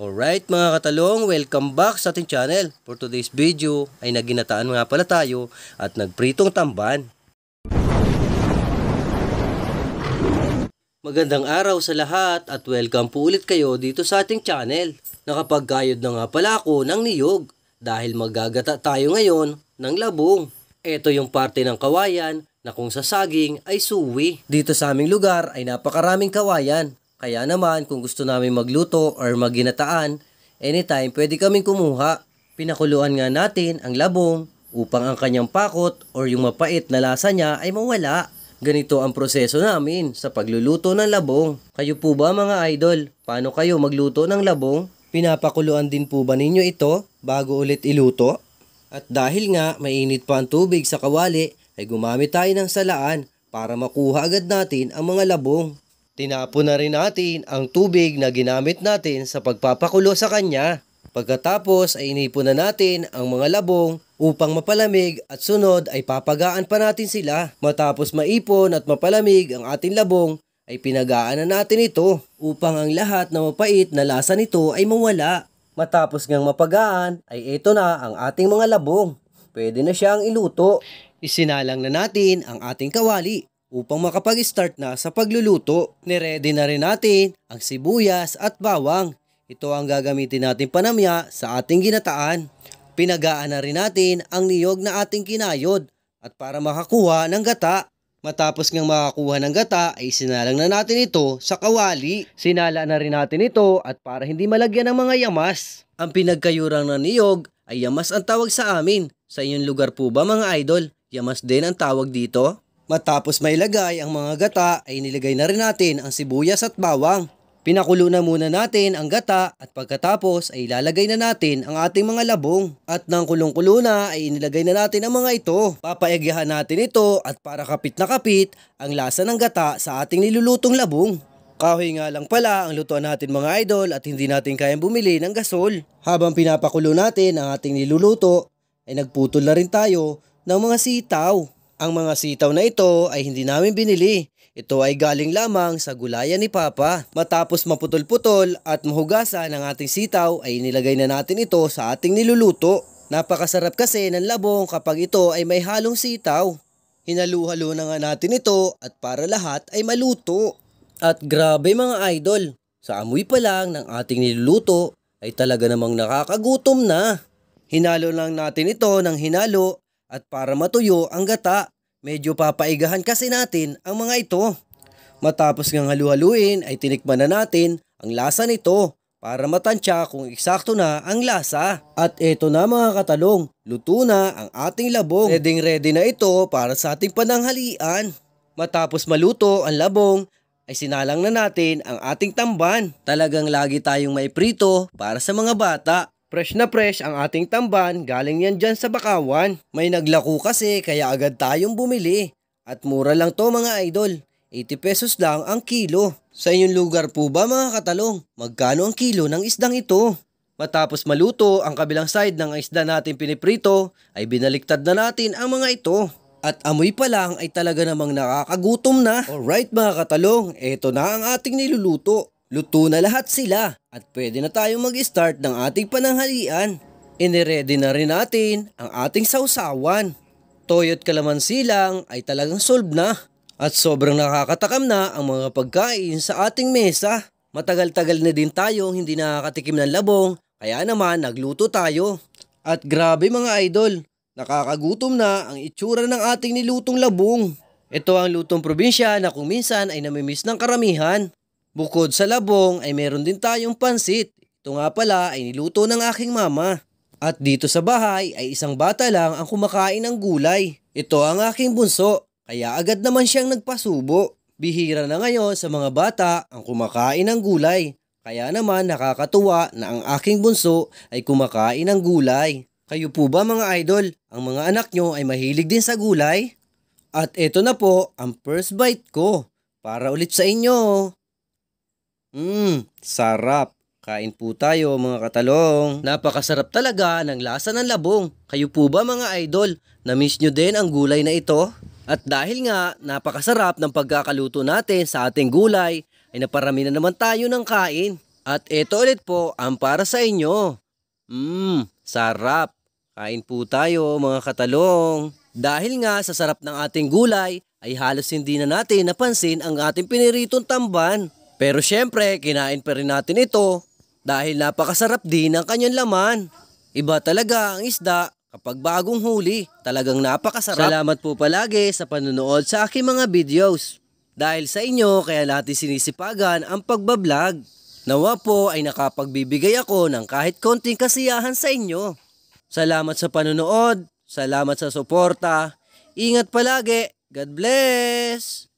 Alright mga katalong, welcome back sa ating channel. For today's video ay naginataan nga pala tayo at nagpritong tamban. Magandang araw sa lahat at welcome po ulit kayo dito sa ating channel. Nakapagkayod na nga pala ako ng niyog dahil magagata tayo ngayon ng labong. Ito yung parte ng kawayan na kung sa saging ay suwi. Dito sa aming lugar ay napakaraming kawayan kaya naman kung gusto namin magluto or magginataan, anytime pwede kaming kumuha. Pinakuluan nga natin ang labong upang ang kanyang pakot or yung mapait na lasa niya ay mawala. Ganito ang proseso namin sa pagluluto ng labong. Kayo po ba mga idol? Paano kayo magluto ng labong? Pinapakuluan din po ba ninyo ito bago ulit iluto? At dahil nga mainit pa ang tubig sa kawali ay gumamit tayo ng salaan para makuha agad natin ang mga labong. Tinapon na rin natin ang tubig na ginamit natin sa pagpapakulo sa kanya. Pagkatapos ay inipon na natin ang mga labong upang mapalamig at sunod ay papagaan pa natin sila. Matapos maipon at mapalamig ang ating labong ay pinagaan na natin ito upang ang lahat na mapait na lasa nito ay mawala. Matapos ngang mapagaan ay ito na ang ating mga labong. Pwede na siyang iluto. Isinalang na natin ang ating kawali. Upang makapag-start na sa pagluluto, niready na rin natin ang sibuyas at bawang. Ito ang gagamitin natin panamya sa ating ginataan. Pinagaan na rin natin ang niyog na ating kinayod at para makakuha ng gata. Matapos ngang makakuha ng gata ay sinalang na natin ito sa kawali. Sinala na rin natin ito at para hindi malagyan ng mga yamas. Ang pinagkayurang ng niyog ay yamas ang tawag sa amin. Sa inyong lugar po ba mga idol, yamas din ang tawag dito? Matapos mailagay ang mga gata ay nilagay na rin natin ang sibuyas at bawang. Pinakulo na muna natin ang gata at pagkatapos ay ilalagay na natin ang ating mga labong. At nang kulong-kulo na ay inilagay na natin ang mga ito. Papaegyahan natin ito at para kapit na kapit ang lasa ng gata sa ating nilulutong labong. Kahoy nga lang pala ang lutuan natin mga idol at hindi natin kayang bumili ng gasol. Habang pinapakulo natin ang ating niluluto ay nagputol na rin tayo ng mga sitaw. Ang mga sitaw na ito ay hindi namin binili. Ito ay galing lamang sa gulayan ni Papa. Matapos maputol-putol at mahugasan ang ating sitaw ay nilagay na natin ito sa ating niluluto. Napakasarap kasi ng labong kapag ito ay may halong sitaw. Hinalu-halo na nga natin ito at para lahat ay maluto. At grabe mga idol, sa amoy pa lang ng ating niluluto ay talaga namang nakakagutom na. Hinalo lang natin ito ng hinalo at para matuyo ang gata, medyo papaigahan kasi natin ang mga ito. Matapos ngang halu-haluin ay tinikman na natin ang lasa nito para matansya kung eksakto na ang lasa. At eto na mga katalong, luto na ang ating labong. Ready ready na ito para sa ating pananghalian. Matapos maluto ang labong, ay sinalang na natin ang ating tamban. Talagang lagi tayong may prito para sa mga bata. Fresh na fresh ang ating tamban, galing yan dyan sa Bakawan. May naglako kasi kaya agad tayong bumili. At mura lang to mga idol, 80 pesos lang ang kilo. Sa inyong lugar po ba mga katalong, magkano ang kilo ng isdang ito? Matapos maluto, ang kabilang side ng isda natin piniprito ay binaliktad na natin ang mga ito. At amoy pa lang ay talaga namang nakakagutom na. Alright mga katalong, eto na ang ating niluluto. Luto na lahat sila at pwede na tayong mag-start ng ating pananghalian. Iniready na rin natin ang ating sausawan. Toy at kalamansi lang ay talagang solve na. At sobrang nakakatakam na ang mga pagkain sa ating mesa. Matagal-tagal na din tayong hindi nakakatikim ng labong, kaya naman nagluto tayo. At grabe mga idol, nakakagutom na ang itsura ng ating nilutong labong. Ito ang lutong probinsya na kung minsan ay namimiss ng karamihan. Bukod sa labong ay meron din tayong pansit. Ito nga pala ay niluto ng aking mama. At dito sa bahay ay isang bata lang ang kumakain ng gulay. Ito ang aking bunso, kaya agad naman siyang nagpasubo. Bihira na ngayon sa mga bata ang kumakain ng gulay. Kaya naman nakakatuwa na ang aking bunso ay kumakain ng gulay. Kayo po ba mga idol, ang mga anak nyo ay mahilig din sa gulay? At ito na po ang first bite ko para ulit sa inyo. Mmm, sarap. Kain po tayo mga katalong. Napakasarap talaga ng lasa ng labong. Kayo po ba mga idol, na-miss nyo din ang gulay na ito? At dahil nga napakasarap ng pagkakaluto natin sa ating gulay, ay naparami na naman tayo ng kain. At ito ulit po ang para sa inyo. Mmm, sarap. Kain po tayo mga katalong. Dahil nga sa sarap ng ating gulay, ay halos hindi na natin napansin ang ating piniritong tamban. Pero syempre, kinain pa rin natin ito dahil napakasarap din ang kanyang laman. Iba talaga ang isda kapag bagong huli. Talagang napakasarap. Salamat po palagi sa panonood sa aking mga videos. Dahil sa inyo, kaya natin sinisipagan ang pagbablog. Nawa po ay nakapagbibigay ako ng kahit konting kasiyahan sa inyo. Salamat sa panonood. salamat sa suporta, ingat palagi, God bless!